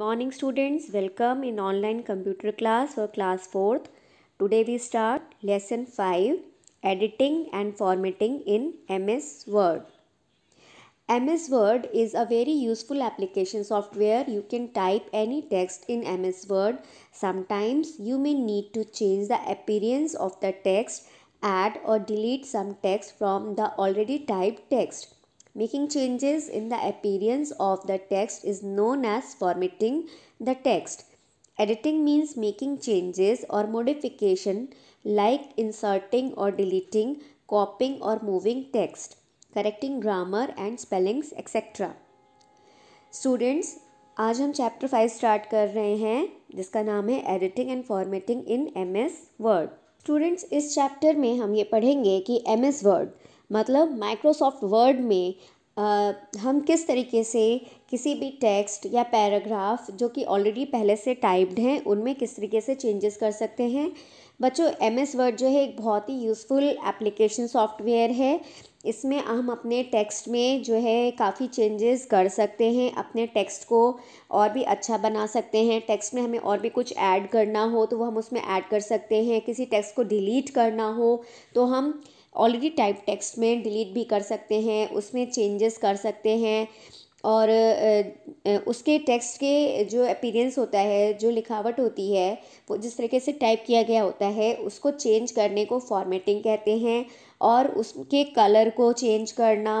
morning students welcome in online computer class for class 4th today we start lesson 5 editing and formatting in ms word ms word is a very useful application software you can type any text in ms word sometimes you may need to change the appearance of the text add or delete some text from the already typed text Making changes in the appearance of the text is known as formatting the text. Editing means making changes or modification like inserting or deleting, copying or moving text, correcting grammar and spellings etc. students आज हम chapter five start कर रहे हैं जिसका नाम है editing and formatting in M S Word students इस chapter में हम ये पढ़ेंगे कि एम एस वर्ड मतलब माइक्रोसॉफ्ट वर्ड में हम किस तरीके से किसी भी टेक्स्ट या पैराग्राफ जो कि ऑलरेडी पहले से टाइप्ड हैं उनमें किस तरीके से चेंजेस कर सकते हैं बच्चों एम एस वर्ड जो है एक बहुत ही यूज़फुल एप्लीकेशन सॉफ्टवेयर है इसमें हम अपने टेक्स्ट में जो है काफ़ी चेंजेस कर सकते हैं अपने टेक्स्ट को और भी अच्छा बना सकते हैं टेक्स्ट में हमें और भी कुछ ऐड करना हो तो वो हम उसमें ऐड कर सकते हैं किसी टेक्स्ट को डिलीट करना हो तो हम ऑलरेडी टाइप टेक्स्ट में डिलीट भी कर सकते हैं उसमें चेंजेस कर सकते हैं और उसके टेक्स्ट के जो अपीरेंस होता है जो लिखावट होती है वो जिस तरीके से टाइप किया गया होता है उसको चेंज करने को फॉर्मेटिंग कहते हैं और उसके कलर को चेंज करना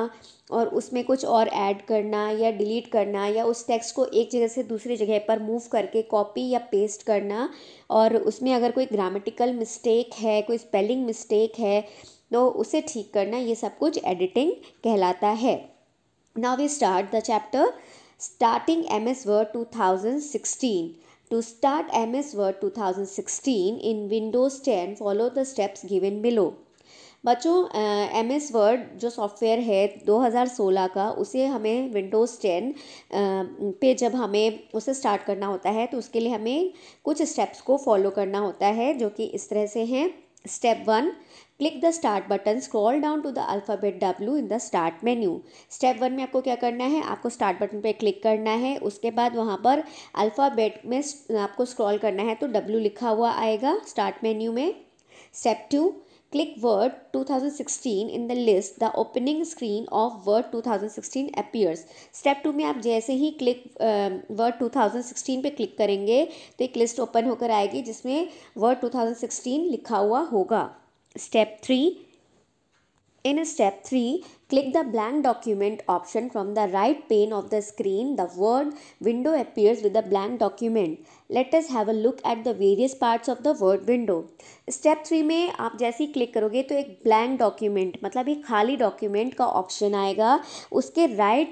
और उसमें कुछ और ऐड करना या डिलीट करना या उस टेक्स्ट को एक जगह से दूसरी जगह पर मूव करके कॉपी या पेस्ट करना और उसमें अगर कोई ग्रामेटिकल मिस्टेक है कोई स्पेलिंग मिस्टेक है तो उसे ठीक करना ये सब कुछ एडिटिंग कहलाता है now we start the chapter starting M S Word two thousand sixteen to start M S Word two thousand sixteen in Windows ten follow the steps given below बच्चों एम एस वर्ड जो software है 2016 का उसे हमें Windows 10 uh, पे जब हमें उसे स्टार्ट करना होता है तो उसके लिए हमें कुछ स्टेप्स को फॉलो करना होता है जो कि इस तरह से हैं step one click the start button scroll down to the alphabet W in the start menu step one में आपको क्या करना है आपको स्टार्ट बटन पे क्लिक करना है उसके बाद वहाँ पर अल्फ़ाबेट में आपको स्क्रॉल करना है तो डब्ल्यू लिखा हुआ आएगा स्टार्ट मेन्यू में step two Click Word 2016 in the list. The opening screen of Word 2016 appears. Step two में आप जैसे ही click Word two thousand sixteen पर क्लिक करेंगे तो एक लिस्ट ओपन होकर आएगी जिसमें वर्ड टू थाउजेंड सिक्सटीन लिखा हुआ होगा step three in step three Click the blank document option from the right pane of the screen. The Word window appears with the blank document. Let us have a look at the various parts of the Word window. Step three में आप जैसे ही click करोगे तो एक blank document मतलब एक खाली डॉक्यूमेंट का ऑप्शन आएगा उसके राइट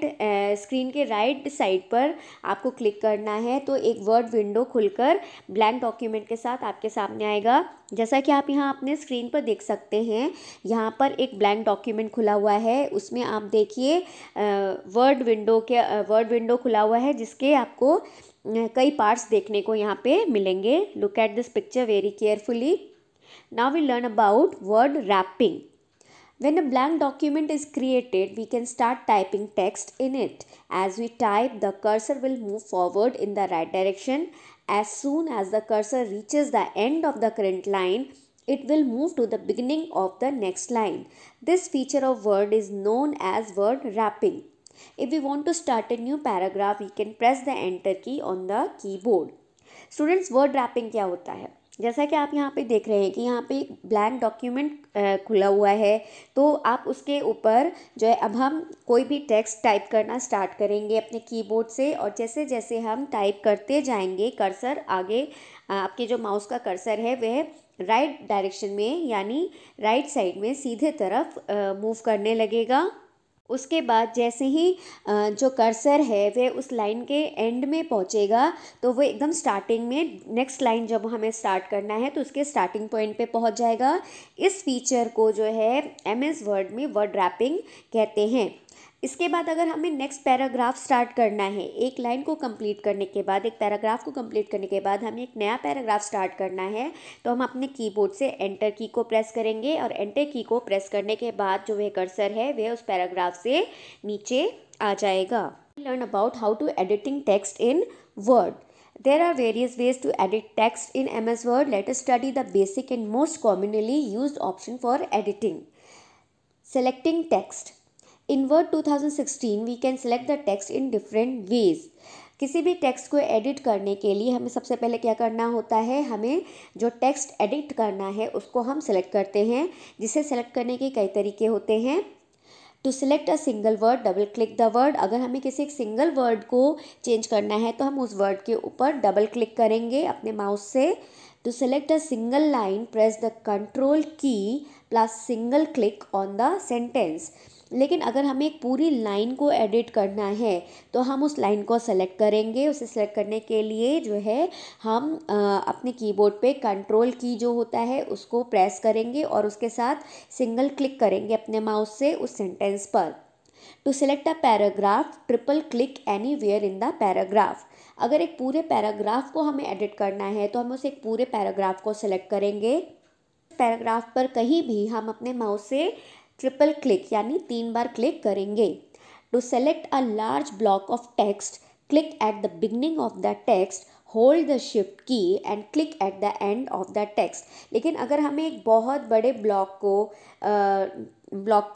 स्क्रीन के राइट साइड पर आपको क्लिक करना है तो एक वर्ड विंडो खुलकर ब्लैंक डॉक्यूमेंट के साथ आपके सामने आएगा जैसा कि आप यहाँ अपने स्क्रीन पर देख सकते हैं यहाँ पर एक ब्लैंक डॉक्यूमेंट खुला हुआ है है उसमें आप देखिए वर्ड विंडो के वर्ड विंडो खुला हुआ है जिसके आपको कई पार्ट्स देखने को यहाँ पे मिलेंगे look at this picture very carefully now we learn about word wrapping when a blank document is created we can start typing text in it as we type the cursor will move forward in the right direction as soon as the cursor reaches the end of the current line it will move to the beginning of the next line. This feature of Word is known as word wrapping. If we want to start a new paragraph, we can press the enter key on the keyboard. Students, word wrapping क्या होता है जैसा कि आप यहाँ पे देख रहे हैं कि यहाँ पे ब्लैंक डॉक्यूमेंट खुला हुआ है तो आप उसके ऊपर जो है अब हम कोई भी टेक्स्ट टाइप करना स्टार्ट करेंगे अपने कीबोर्ड से और जैसे जैसे हम टाइप करते जाएंगे कर्सर आगे आपके जो माउस का कर्सर है वह राइट डायरेक्शन में यानी राइट साइड में सीधे तरफ मूव करने लगेगा उसके बाद जैसे ही जो कर्सर है वह उस लाइन के एंड में पहुंचेगा तो वो एकदम स्टार्टिंग में नेक्स्ट लाइन जब हमें स्टार्ट करना है तो उसके स्टार्टिंग पॉइंट पे पहुंच जाएगा इस फीचर को जो है एम एस वर्ड में वर्ड रैपिंग कहते हैं इसके बाद अगर हमें नेक्स्ट पैराग्राफ स्टार्ट करना है एक लाइन को कंप्लीट करने के बाद एक पैराग्राफ को कंप्लीट करने के बाद हमें एक नया पैराग्राफ स्टार्ट करना है तो हम अपने कीबोर्ड से एंटर की को प्रेस करेंगे और एंटर की को प्रेस करने के बाद जो वह कर्सर है वह उस पैराग्राफ से नीचे आ जाएगा learn about how to editing text in Word There are various ways to edit text in MS Word. Let us study the basic and most commonly used option for editing. Selecting text. Two thousand sixteen we can select the text in different ways किसी भी text को edit करने के लिए हमें सबसे पहले क्या करना होता है हमें जो टेक्स्ट एडिट करना है उसको हम सेलेक्ट करते हैं जिसे सेलेक्ट करने के कई तरीके होते हैं to select a single word double click the word अगर हमें किसी एक सिंगल वर्ड को चेंज करना है तो हम उस वर्ड के ऊपर डबल क्लिक करेंगे अपने माउस से to select a single line press the control key plus single click on the sentence लेकिन अगर हमें एक पूरी लाइन को एडिट करना है तो हम उस लाइन को सेलेक्ट करेंगे उसे सेलेक्ट करने के लिए जो है हम अपने कीबोर्ड पे कंट्रोल की जो होता है उसको प्रेस करेंगे और उसके साथ सिंगल क्लिक करेंगे अपने माउस से उस सेंटेंस पर to select a paragraph triple click anywhere in the paragraph अगर एक पूरे पैराग्राफ को हमें एडिट करना है तो हम उसे एक पूरे पैराग्राफ को सेलेक्ट करेंगे पैराग्राफ पर कहीं भी हम अपने माउस से ट्रिपल क्लिक यानी तीन बार क्लिक करेंगे to select a large block of text click at the beginning of the text hold the shift key and click at the end of the text लेकिन अगर हमें एक बहुत बड़े ब्लॉक को ब्लॉक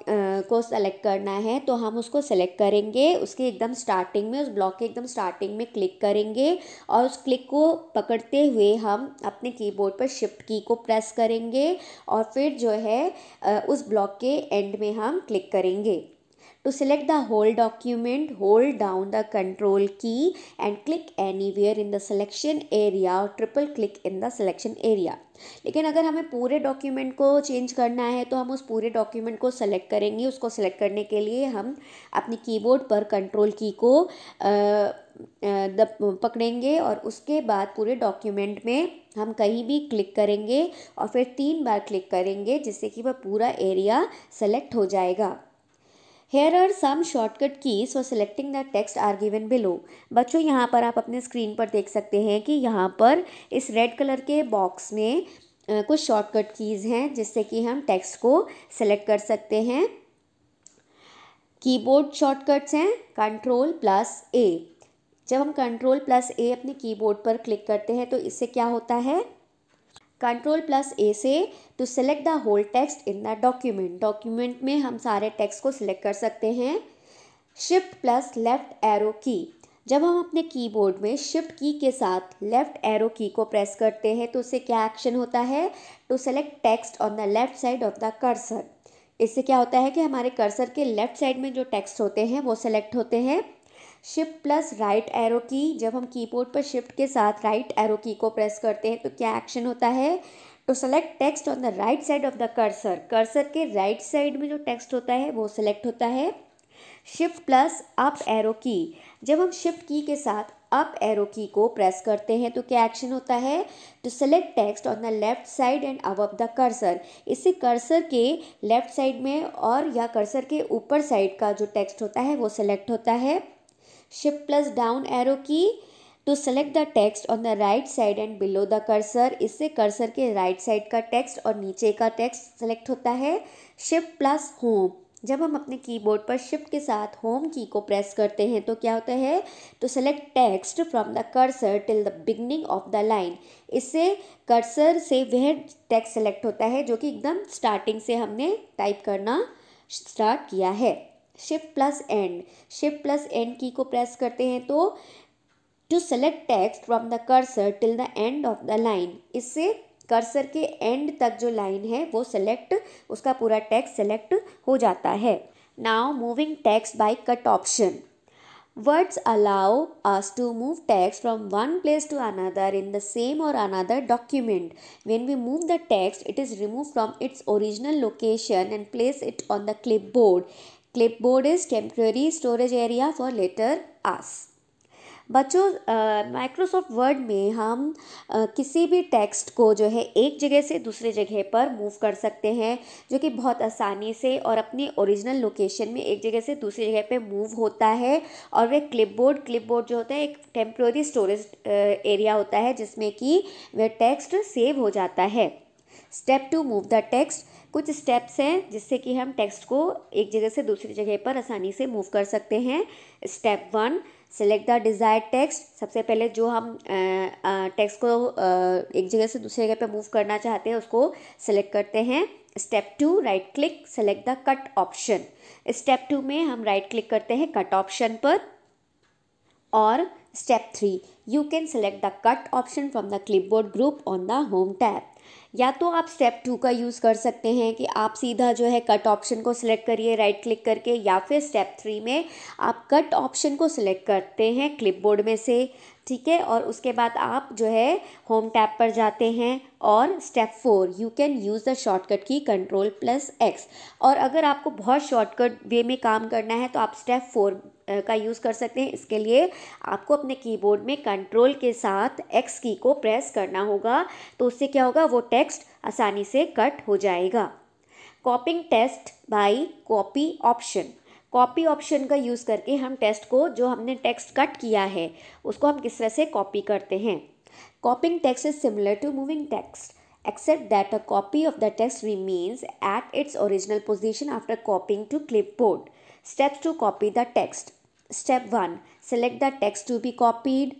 को सेलेक्ट करना है तो हम उसको सेलेक्ट करेंगे उसके एकदम स्टार्टिंग में उस ब्लॉक के एकदम स्टार्टिंग में क्लिक करेंगे और उस क्लिक को पकड़ते हुए हम अपने कीबोर्ड पर शिफ्ट की को प्रेस करेंगे और फिर जो है उस ब्लॉक के एंड में हम क्लिक करेंगे To select the whole document, hold down the control key and click anywhere in the selection area or triple click in the selection area. लेकिन अगर हमें पूरे डॉक्यूमेंट को चेंज करना है तो हम उस पूरे डॉक्यूमेंट को सेलेक्ट करेंगे उसको सेलेक्ट करने के लिए हम अपने कीबोर्ड पर कंट्रोल की को पकड़ेंगे और उसके बाद पूरे डॉक्यूमेंट में हम कहीं भी क्लिक करेंगे और फिर तीन बार क्लिक करेंगे जिससे कि वह पूरा एरिया सेलेक्ट हो जाएगा here are some shortcut keys for selecting the text are given below बच्चों यहाँ पर आप अपने स्क्रीन पर देख सकते हैं कि यहाँ पर इस रेड कलर के बॉक्स में कुछ शॉर्टकट कीज़ हैं जिससे कि हम टेक्स्ट को सेलेक्ट कर सकते हैं कीबोर्ड शॉर्टकट्स हैं कंट्रोल प्लस ए जब हम कंट्रोल प्लस ए अपने कीबोर्ड पर क्लिक करते हैं तो इससे क्या होता है कंट्रोल प्लस ए से to select the whole text in the document document में हम सारे टेक्स्ट को सिलेक्ट कर सकते हैं शिफ्ट प्लस लेफ़्ट एरो की जब हम अपने कीबोर्ड में शिफ्ट की के साथ लेफ़्ट एरो की को प्रेस करते हैं तो उससे क्या एक्शन होता है to select text on the left side of the cursor इससे क्या होता है कि हमारे कर्सर के लेफ़्ट साइड में जो टेक्स्ट होते हैं वो सेलेक्ट होते हैं शिफ्ट प्लस राइट एरो की जब हम कीबोर्ड पर शिफ्ट के साथ राइट एरो की को प्रेस करते हैं तो क्या एक्शन होता है to select text on the right side of the cursor cursor के राइट right साइड में जो टेक्स्ट होता है वो सेलेक्ट होता है शिफ्ट प्लस अप एरो की जब हम शिफ्ट की के साथ अप एरो की को प्रेस करते हैं तो क्या एक्शन होता है to select text on the left side and above the cursor इससे कर्सर के लेफ्ट साइड में और या कर्सर के ऊपर साइड का जो टेक्स्ट होता है वो सेलेक्ट होता है shift plus down arrow key to select the text on the right side and below the cursor इससे cursor के right side का text और नीचे का text select होता है shift plus home जब हम अपने कीबोर्ड पर शिफ्ट के साथ होम की को प्रेस करते हैं तो क्या होता है तो select text from the cursor till the beginning of the line इससे कर्सर से वह टेक्स्ट सेलेक्ट होता है जो कि एकदम स्टार्टिंग से हमने टाइप करना स्टार्ट किया है shift plus end shift plus end key को प्रेस करते हैं तो to select text from the cursor till the end of the line इससे कर्सर के एंड तक जो लाइन है वो सेलेक्ट उसका पूरा टेक्स्ट सेलेक्ट हो जाता है now moving text by cut option words allow us to move text from one place to another in the same और another document when we move the text it is remove from its original location and place it on the clipboard clipboard is temporary storage area for later as बच्चों Microsoft Word में हम आ, किसी भी text को जो है एक जगह से दूसरे जगह पर मूव कर सकते हैं जो कि बहुत आसानी से और अपने ओरिजिनल लोकेशन में एक जगह से दूसरी जगह पे मूव होता है और वह क्लिपबोर्ड क्लिपबोर्ड जो होता है एक टेम्प्रोरी स्टोरेज एरिया होता है जिसमें कि वह टेक्स्ट सेव हो जाता है step two move the text कुछ स्टेप्स हैं जिससे कि हम टेक्स्ट को एक जगह से दूसरी जगह पर आसानी से मूव कर सकते हैं step one select the desire text सबसे पहले जो हम टेक्स्ट को आ, एक जगह से दूसरी जगह पर मूव करना चाहते हैं उसको सेलेक्ट करते हैं step two right click select the cut option step two में हम राइट right क्लिक करते हैं कट ऑप्शन पर और step three you can select the cut option from the clipboard group on the home tab या तो आप step to का यूज़ कर सकते हैं कि आप सीधा जो है कट ऑप्शन को सिलेक्ट करिए राइट क्लिक करके या फिर स्टेप थ्री में आप कट ऑप्शन को सिलेक्ट करते हैं क्लिपबोर्ड में से ठीक है और उसके बाद आप जो है होम टैप पर जाते हैं और step four you can use the shortcut key control plus X और अगर आपको बहुत शॉर्टकट वे में काम करना है तो आप स्टेप फोर का यूज़ कर सकते हैं इसके लिए आपको अपने कीबोर्ड में कंट्रोल के साथ एक्स की को प्रेस करना होगा तो उससे क्या होगा वो टेक्स्ट आसानी से कट हो जाएगा copying test by copy option copy option का यूज़ करके हम टेस्ट को जो हमने टेक्स्ट कट किया है उसको हम किस तरह से कॉपी करते हैं copying text is similar to moving text that a copy of the text remains at its original position after copying to clipboard steps to copy the text step one select the text to be copied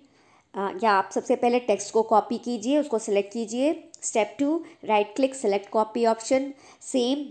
या आप सबसे पहले text को copy कीजिए उसको select कीजिए step two right click select copy option same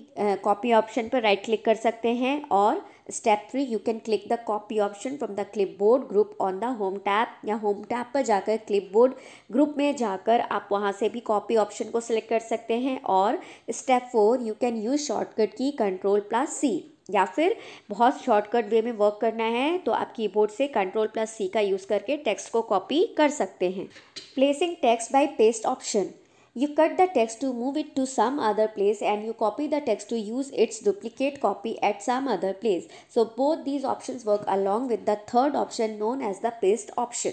copy option पर right click कर सकते हैं और step three you can click the copy option from the clipboard group on the home tab या home tab पर जाकर clip clipboard group में जाकर आप वहाँ से भी कॉपी ऑप्शन को सिलेक्ट कर सकते हैं और step four you can use shortcut key control plus C या फिर बहुत शॉर्टकट वे में वर्क करना है तो आप कीबोर्ड से कंट्रोल प्लस सी का यूज़ करके टेक्स्ट को कॉपी कर सकते हैं placing text by paste option you cut the text to move it to some other place and you copy the text to use its duplicate copy at some other place so both these options work along with the third option known as the paste option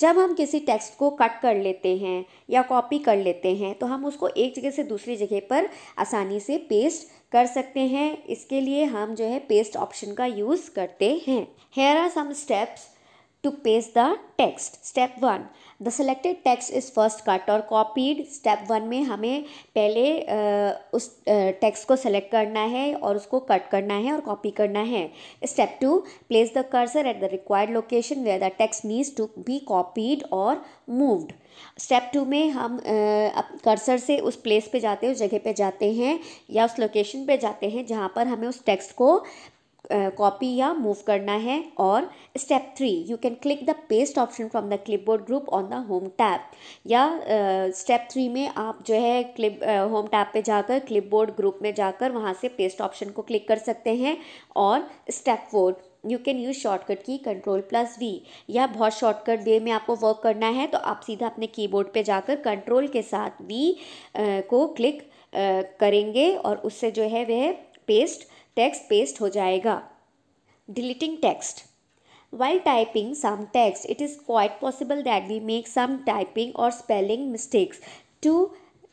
जब हम किसी text को cut कर लेते हैं या copy कर लेते हैं तो हम उसको एक जगह से दूसरी जगह पर आसानी से पेस्ट कर सकते हैं इसके लिए हम जो है पेस्ट ऑप्शन का यूज़ करते हैं here are some steps to paste the text step 1 the selected text is first cut or copied step 1 में हमें पहले आ, उस टेक्स्ट को सेलेक्ट करना है और उसको कट करना है और कॉपी करना है step two place the cursor at the required location where the text needs to be copied और मूव्ड स्टेप टू में हम कर्सर से उस प्लेस पे जाते हैं उस जगह पे जाते हैं या उस लोकेशन पे जाते हैं जहाँ पर हमें उस टेक्स्ट को कॉपी या मूव करना है और step three you can click the paste option from the clipboard group on the home tab या स्टेप थ्री में आप जो है क्लिप होम टैब पे जाकर क्लिपबोर्ड ग्रुप में जाकर वहाँ से पेस्ट ऑप्शन को क्लिक कर सकते हैं और step four you can use shortcut key control plus V या बहुत शॉर्टकट वे में आपको वर्क करना है तो आप सीधा अपने कीबोर्ड पे जाकर कंट्रोल के साथ वी को क्लिक करेंगे और उससे जो है वह पेस्ट टेक्स्ट पेस्ट हो जाएगा deleting text while typing some text it is quite possible that we make some typing और spelling mistakes to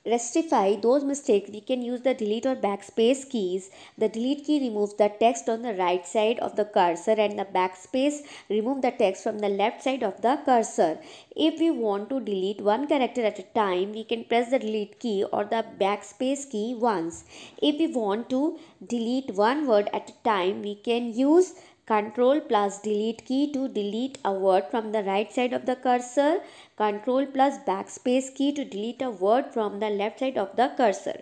rectify those mistakes we can use the delete or backspace keys the delete key removes the text on the right side of the cursor and the backspace remove the text from the left side of the cursor if we want to delete one character at a time we can press the delete key or the backspace key once if we want to delete one word at a time we can use Control plus delete key to delete a word from the right side of the cursor. Control plus backspace key to delete a word from the left side of the cursor.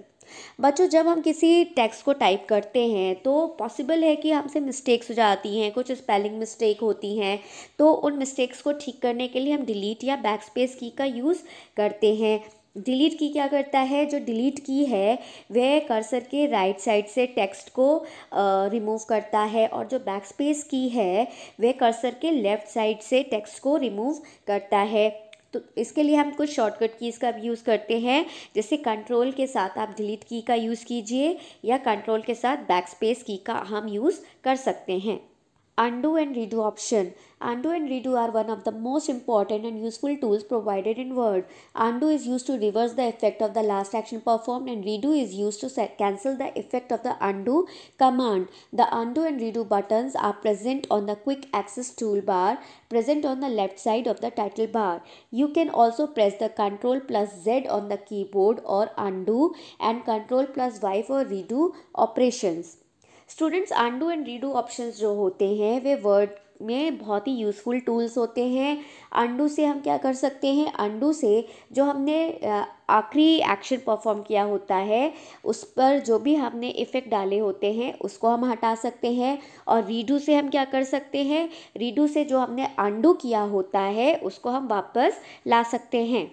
बच्चों जब हम किसी text को type करते हैं तो possible है कि हमसे मिस्टेक्स हो जाती हैं कुछ स्पेलिंग मिस्टेक होती हैं तो उन मिस्टेक्स को ठीक करने के लिए हम डिलीट या बैक स्पेस की का यूज़ करते हैं डिलीट की क्या करता है जो डिलीट की है वह कर्सर के राइट साइड से टेक्स्ट को रिमूव करता है और जो बैक स्पेस की है वह कर्सर के लेफ़्ट साइड से टेक्स्ट को रिमूव करता है तो इसके लिए हम कुछ शॉर्टकट कीज़ का भी यूज़ करते हैं जैसे कंट्रोल के साथ आप डिलीट की का यूज़ कीजिए या कंट्रोल के साथ बैक स्पेस की का हम यूज़ कर सकते हैं undo and redo option. Undo and redo are one of the most important and useful tools provided in Word. Undo is used to reverse the effect of the last action performed and redo is used to cancel the effect of the undo command. The undo and redo buttons are present on the quick access toolbar present on the left side of the title bar. You can also press the Ctrl plus Z on the keyboard or undo and Ctrl plus Y for redo operations. Students undo and redo options जो होते हैं वे word में बहुत ही useful tools होते हैं undo से हम क्या कर सकते हैं अंडू से जो हमने आखिरी एक्शन परफॉर्म किया होता है उस पर जो भी हमने इफ़ेक्ट डाले होते हैं उसको हम हटा सकते हैं और रीडू से हम क्या कर सकते हैं रीडू से जो हमने अंडू किया होता है उसको हम वापस ला सकते हैं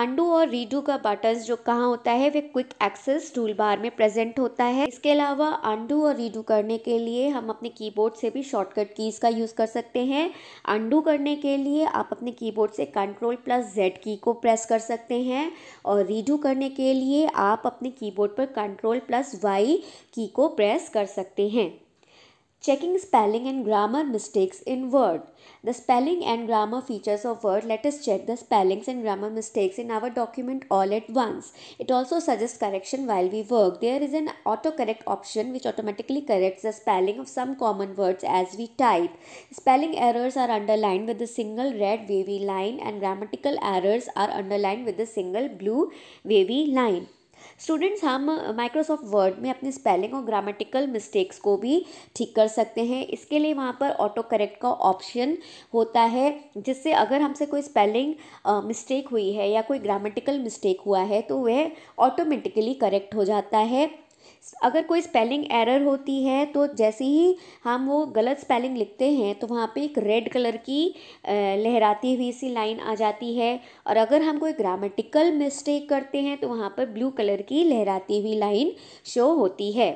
अंडू और रीडू का बटन जो कहाँ होता है वे क्विक एक्सेस टूल बार में प्रेजेंट होता है इसके अलावा अंडू और रीडू करने के लिए हम अपने कीबोर्ड से भी शॉर्टकट कीज़ का यूज़ कर सकते हैं अंडू करने के लिए आप अपने कीबोर्ड से कंट्रोल प्लस जेड की को प्रेस कर सकते हैं और रीडू करने के लिए आप अपने कीबोर्ड पर कंट्रोल प्लस वाई की को प्रेस कर सकते हैं checking spelling and grammar mistakes in word the spelling and grammar features of word let us check the spellings and grammar mistakes in our document all at once it also suggests correction while we work there is an autocorrect option which automatically corrects the spelling of some common words as we type spelling errors are underlined with a single red wavy line and grammatical errors are underlined with a single blue wavy line students हम Microsoft Word में अपने spelling और grammatical mistakes को भी ठीक कर सकते हैं इसके लिए वहाँ पर ऑटो करेक्ट का ऑप्शन होता है जिससे अगर हमसे कोई स्पेलिंग मिस्टेक हुई है या कोई ग्रामेटिकल मिस्टेक हुआ है तो वह ऑटोमेटिकली करेक्ट हो जाता है अगर कोई स्पेलिंग एरर होती है तो जैसे ही हम वो गलत स्पेलिंग लिखते हैं तो वहाँ पे एक रेड कलर की लहराती हुई सी लाइन आ जाती है और अगर हम कोई ग्रामेटिकल मिस्टेक करते हैं तो वहाँ पर ब्लू कलर की लहराती हुई लाइन शो होती है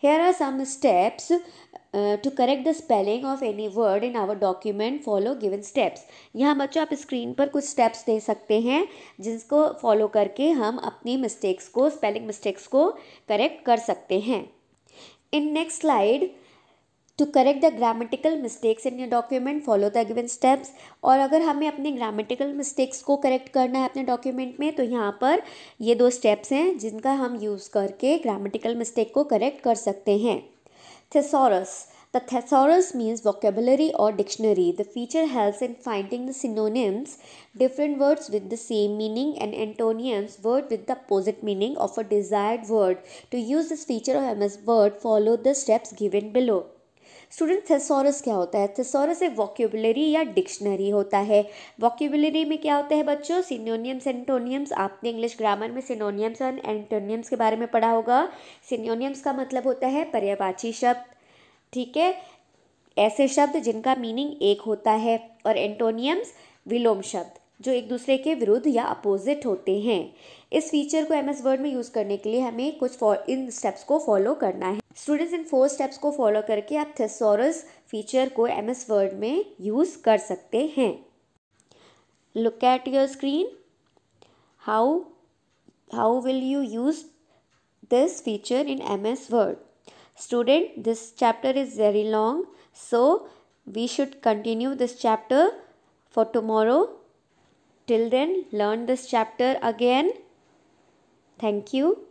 Here are some steps uh, to correct the spelling of any word in our document. Follow given steps. यहाँ बच्चों आप स्क्रीन पर कुछ स्टेप्स दे सकते हैं जिसको फॉलो करके हम अपनी मिस्टेक्स को स्पेलिंग मिस्टेक्स को करेक्ट कर सकते हैं in next slide To correct the grammatical mistakes in your document, follow the given steps. और अगर हमें अपने grammatical mistakes को correct करना है अपने document में तो यहाँ पर ये दो steps हैं जिनका हम use करके grammatical mistake को correct कर सकते हैं Thesaurus. The thesaurus means vocabulary or dictionary. The feature helps in finding the synonyms, different words with the same meaning, and antonyms, word with the opposite meaning of a desired word. To use this feature of MS Word, follow the steps given below. Student thesaurus क्या होता है thesaurus एक वॉक्यूबलरी या dictionary होता है वॉक्यूबलरी में क्या होता है बच्चों सिनोनियम्स एंटोनियम्स आपने इंग्लिश ग्रामर में सिनोनियम्स एंड एंटोनियम्स के बारे में पढ़ा होगा सिनोनियम्स का मतलब होता है पर्यावाची शब्द ठीक है ऐसे शब्द जिनका मीनिंग एक होता है और एंटोनियम्स विलोम शब्द जो एक दूसरे के विरुद्ध या अपोजिट होते हैं इस फीचर को एम एस वर्ड में यूज़ करने के लिए हमें कुछ इन स्टेप्स को फॉलो करना है स्टूडेंट्स इन फोर स्टेप्स को फॉलो करके आप थेसोरस फीचर को एम एस वर्ड में यूज़ कर सकते हैं look at your screen how how will you use this feature in M S Word student this chapter is very long so we should continue this chapter for tomorrow Till then, learn this chapter again. Thank you.